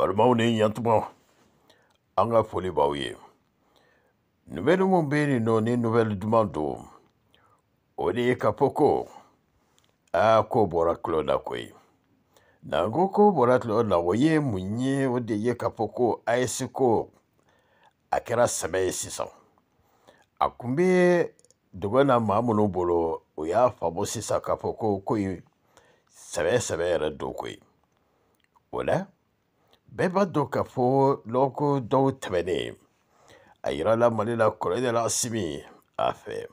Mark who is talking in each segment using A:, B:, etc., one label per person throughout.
A: barmaw ne ɲantumaw an ka foli b'aw ye nubɛli mun be nin nɔ ni nubɛli duman don o de ye ka fɔ ko aa ko bɔra kulɔ la na ko ko bɔra kulɔ la o ye mun ye o de ye ka fɔ ko a kɛra sɛbɛ ye sisan a kun bɛ dugu na maa bolo o y'a faamu sisan k'a fɔ ko ko in sɛbɛ sɛbɛ yɛrɛ o la Bɛɛ b'a dɔn k'a fɔ lɔgɔko dɔw tɛmɛnen a yirala mali la kɔrɔlen la asimi a fɛ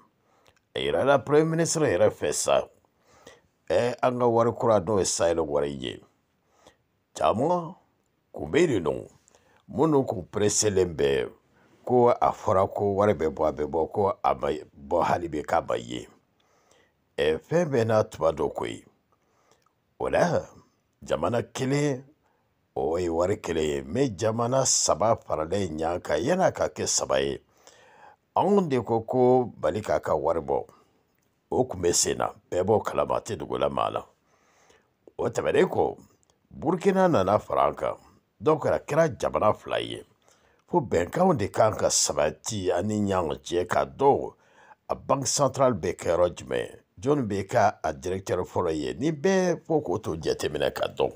A: a yirala premier ministre yɛrɛ fɛ sa ɛ e an ka wari kura n'o ye sahel wari ye caman kun bɛ yen nɔ minnu kun pereselen bɛ ko a fɔra ko wari bɛ bɔ a bɛ bɔ ko a ma bɔ hali bi k'a ma ye ɛ e fɛn bɛɛ n'a tuma dɔ koyi o la jamana kelen oi warkele me jamana saba faralen nyaka yana ka kɛ saba ye anw de ko ko bali k'a ka wari bɔ o kun bɛ sen na bɛɛ b'o kalama tɛ maa la o tɛmɛnen ko burkina nana fara an kan dɔw kɛra kɛra jamana fila ye fo bɛnkanw de kan ka sabati ani ɲɔgɔn ka dɔw a banki central bɛ kɛ yɔrɔ jumɛn jɔnni bɛ ka a directeur fɔlɔ ye ni bɛɛ ko k'o to jateminɛ ka dɔn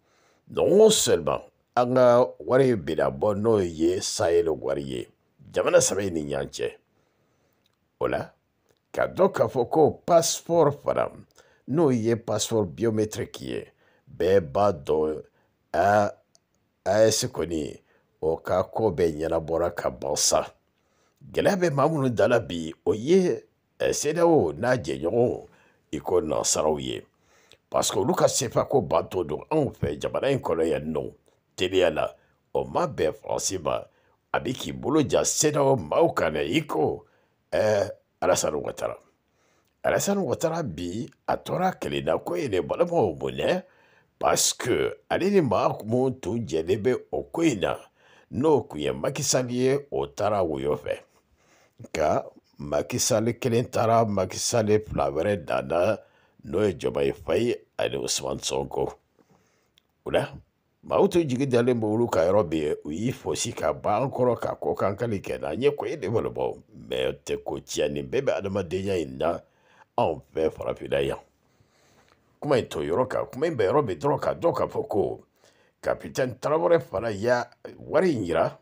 A: non seulement an ka wari bina bɔ n'o ye sahel wari ye jamana saba in ni ɲan cɛ o la ka dɔn k'a fɔ ko passport fana n'o ye passport biometric ye bɛɛ b'a dɔn a as kɔni o ka ko bɛɛ ɲɛnabɔra ka ban sa gɛlɛya bɛ maa minnu dala bi o ye sedaw e n'a jɛɲɔgɔnw i ko nansaraw ye Paske ou luka sefa kou bato doun an ou fe, jaman an yon koloyan nou, te li an la, ou ma be fransi ba, abe ki mbolo ja sena ou ma ou kane yiko, e Arasan e ou Otara. Arasan ou Otara bi, atora kele na kouye ne banan moun mounen, paske aleni ma ak moun tou jenebe okouye nan, nou kouye makisaliye Otara ou yo fe. Ka makisali kele Tara, makisali plavere dana, N'o ye Jaba ye fa ye ani Usumani Sonko. O la jigi dalen bɛ ka yɔrɔ bɛ fosi ka ban ka kɔ kali kɛ na ko ye de bolo bɔ ko tiɲɛ nin bɛɛ bɛ adamadenya in na anw fɛ kuma in to kuma in bɛ yɔrɔ bɛ dɔrɔn ka dɔn k'a ya wari in k'a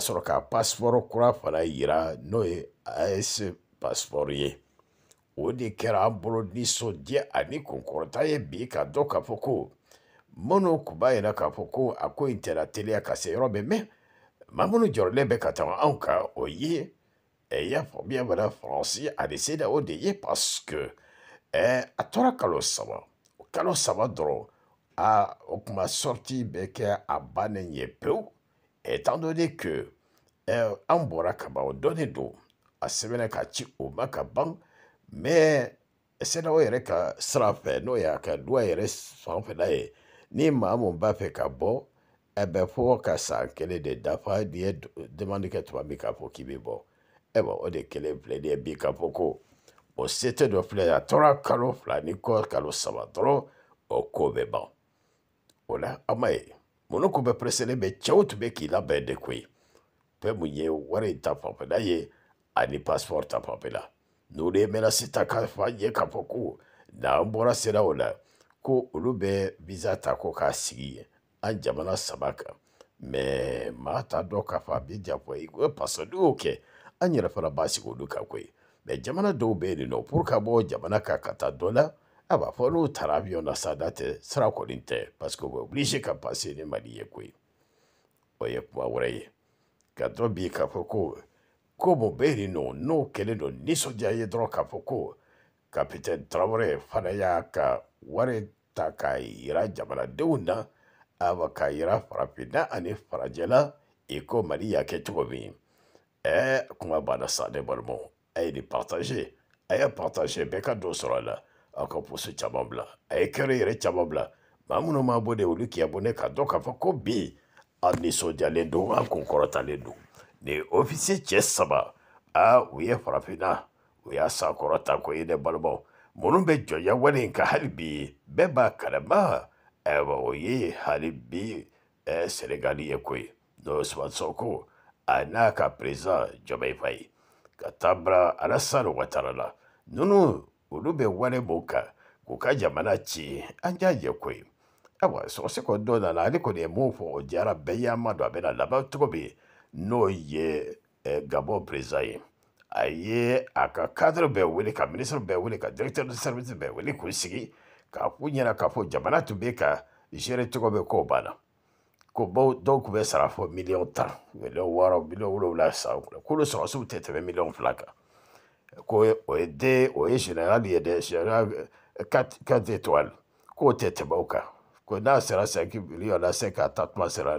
A: sɔrɔ ka pasipɔri kura fana yira n'o ye AES pasipɔri o kera mburu an die ani kunkɔrɔta ye bi ka dɔn k'a fɔ ko minnu tun b'a yira k'a fɔ ko a ko in tɛna teliya ka se yɔrɔ o ye y'a de ye parce que atora a tora kalo sama kalo a o sorti beke a bannen ye pewu étant donné que e, ambora kaba o a sɛbɛnna ka o sɛnɛ yɛrɛ ka sira fɛ n'o y'a ka duwa yɛrɛ fanfɛla ye ni maa mun b'a fɛ ka bɔ ɛ bɛ fɔ ka san kelen de dafa n'i ye demande kɛ tuma min k'a fɔ k'i bɛ bɔ ayiwa o de kelen filɛ nin ye bi k'a fɔ ko o sete dɔ filɛ a tora kalo fila ni kɔ kalo saba dɔrɔn o ko bɛ ban o la an ma ye munnu kun bɛ pereselen bɛ cɛw tun bɛ k'i labɛn de koyi fɛn mun ye wari in ta fanfɛla ye ani pasipɔri ta fanfɛla n'uremera sitakafanye kapoku nambora sirabona ko urube bizatako kasigiye anja sabaka me mata doka fa fabidya kwe igwe duke anyira fara basi kuduka kwe me jamana dobeni no purka bo jamana kakata dola aba fonu tarabio na sadate sara kolinte pasko kwe bo blishe kapasini maliye kwe oye kwa ureye kato bi kapoko kobo bɛ no, n'o keledo niso djaye ye dɔrɔn k'a travore ko kapitɛni tarawele fana y'a ka wari k'a aba ani Farajela, iko mali y'a kɛ cogo kuma banna sa de balimaw a ye eh, nin partage eh, beka y'a partage a la aw ka k'a bi aw nisɔndiyalen don aw kun kɔrɔtalen nin ofisi cɛ saba aa u ye farafinna u y'a sakɔrɔ ta ko ye ne balimaw minnu bɛ jɔnya wale in kan hali bi bɛɛ b'a kalama ayiwa o ye hali bi ɛɛ senegali ye ko ye n'o ye sumani sɔnko a n'a ka perezan jɔnbɛ ye ka taa bila alasani watara la ninnu olu bɛ wale mun kan k'u ka jamana ci an y'a ye ko ye ayiwa sɔgɔsɔgɔ dɔ nana ale kɔni ye mun fɔ o diyara bɛɛ y'a ma don a bɛna laban cogo min n'o ye gabon perezida ye a ye a ka kadiri bɛɛ wele ka minisiri bɛɛ wele ka directeur de service bɛɛ wele k'u sigi k'a k'u ɲɛna k'a fɔ jamana tun bɛ ka gere cogo bɛ k'o banna ko baw dɔw tun bɛ sara fɔ miliyɔn tan miliyɔn wɔɔrɔ miliyɔn wolonwula san kɔnɔ k'olu sɔrɔsiw tɛ tɛmɛ miliyɔn fila kan ko o ye o ye général ye dɛ général quatre étoiles k'o tɛ tɛmɛ ko n'a sera cinq miliyɔn na se k'a ta tuma sera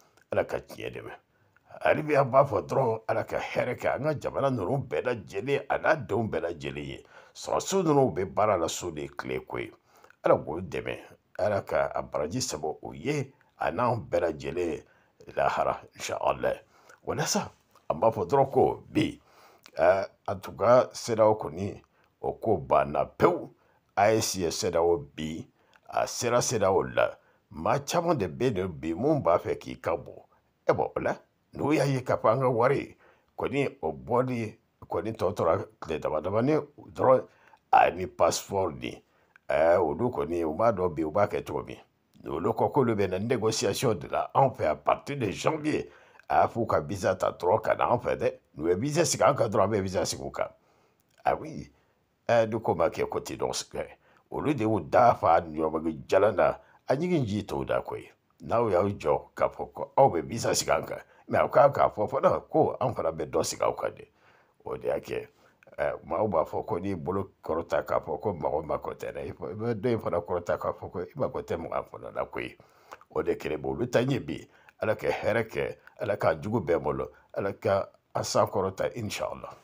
A: ala ka tiɲɛ dɛmɛ hali bi an b'a fɔ dɔrɔn ala ka hɛrɛ kɛ an ka jamana ninnu bɛɛ lajɛlen a n'a denw bɛɛ lajɛlen ye sɔrɔsiw ninnu bɛ baara la so de tile ko ye ala k'o dɛmɛ ala ka a baraji sɛbɛ o ye a n'anw bɛɛ lajɛlen lahara insha allah walasa an b'a fɔ dɔrɔn ko bi a tun ka sedaw kɔni o ko banna pewu a ye si sedaw bi a sera sedaw la Ma chaman de be de bimou mba fe ki kambou. Ebo, e la, nou yaye kapwa nge wari. Koni obo li, koni tontora kle damadama ni, dron a ni pasfor li. E, ou nou koni, ouman dobi, ouman ketou mi. Nou lou koko loube nan negosyasyon de la anfe a pati de jangye. A, fou ka bizan ta dron ka nan anfe de. Nou e bizan si ka, anka dron me bizan si fou ka. A, wii, e, nou koma ki yo koti don skwe. Ou lou de ou dafa, nou yo magi djalanda, anyigi nji towda koy naw yaw jɔ k'a fɔ ko aw bɛ bisa sigi an kan mɛ aw k'a k'a fɔ fana ko an fana bɛ dɔ sigi aw kan de o de y'a kɛ eh, maaw b'a n'i bolo kɔrɔta k'a fɔ ko mɔgɔ mako tɛ dɛ i bɛ dɔ in fana kɔrɔta k'a fɔ ko i mako tɛ mɔgɔ fana la koyi o de kɛlen bɛ olu bi ala ka hɛrɛ kɛ ala k'a jugu bɛɛ bolo ala ka inshallah